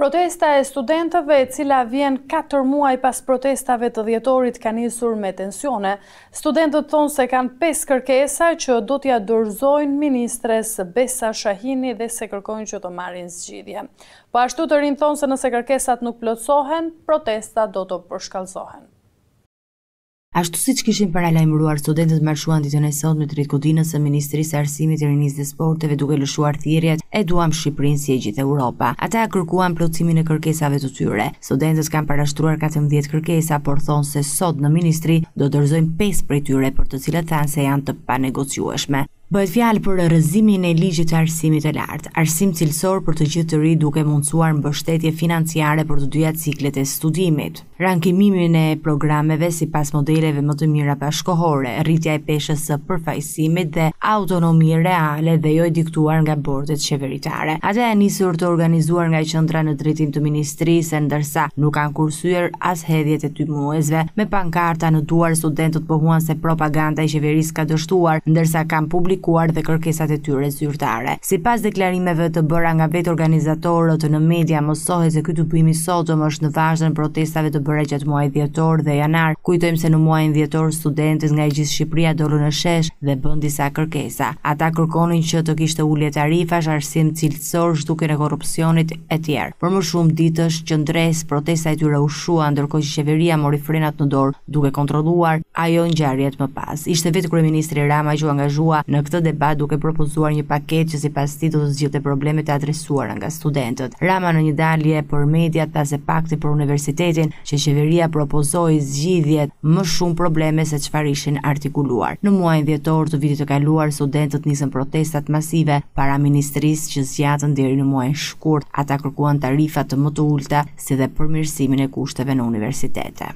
Protesta e studentëve e cila vjen 4 muaj pas protestave të djetorit ka njësur me tensione. Studentët thonë se kanë 5 kërkesa që do t'ja dorzojnë ministres Besa Shahini dhe se kërkojnë që të marin zgjidhje. Po ashtu të rinë thonë se nëse kërkesat nuk plotsohen, protesta do të përshkalsohen. Ashtu si që kishin lajmëruar, studentët marshuan ditën e sot në tret godinës së Ministrisë Arsimit, Rinisë dhe Sporteve duke lëshuar thirrjet e duam Shqipërinë si e gjithë Europa. Ata kërkuan plotësimin e kërkesave të tyre. Studentët kanë parashtruar 14 kërkesa, por thonë se sot në ministri do dorëzojnë 5 prej tyre, për të cilat thanë se janë të panegocueshme. Bëhet fjalë për rrëzimin e ligjit të arsimit të lartë, arsim cilësor për të gjithë të ri duke mundësuar mbështetje financiare për të dyja ciklet e studimit. Rankimimin e programeve si pas modeleve më të mira pashkohore, rritja e peshës së përfajsimit dhe autonomi reale dhe jo diktuar nga bordet qeveritare. Ata e njësur të organizuar nga i qëndra në dritin të ministrisë, ndërsa nuk kanë kursuar as hedhjet e ty muezve, me pankarta në duar studentët pëhuan se propaganda i qeveris ka dështuar, ndërsa kanë publik kuar dhe kërkesat e tyre zyrtare. Si pas deklarimeve të bëra nga vetë organizatorët në media, mësohe se këtë bëjmi sotëm është në vazhën protestave të bëra gjatë muaj djetor dhe janar. Kujtojmë se në muaj djetor studentës nga i gjithë Shqipria dollu në shesh dhe bëndisa disa kërkesa. Ata kërkonin që të kishtë ullje tarifash, arsim cilësor, shduke në korupcionit e tjerë. Për më shumë ditësh që ndresë protesta e tyre u shua, që qeveria mori frenat në dorë duke kontroluar, ajo në gjarjet më pas. Ishte vetë kërë Rama që angazhua në k këtë debat duke propozuar një paketë që sipas tij do të zgjidhte problemet e adresuara nga studentët. Rama në një dalje për mediat pas e pakti për universitetin që qeveria propozoi zgjidhjet më shumë probleme se çfarë ishin artikuluar. Në muajin dhjetor të vitit të kaluar studentët nisën protestat masive para ministrisë që zgjatën deri në muajin shkurt. Ata kërkuan tarifa të më të ulta si dhe përmirësimin e kushteve në universitete.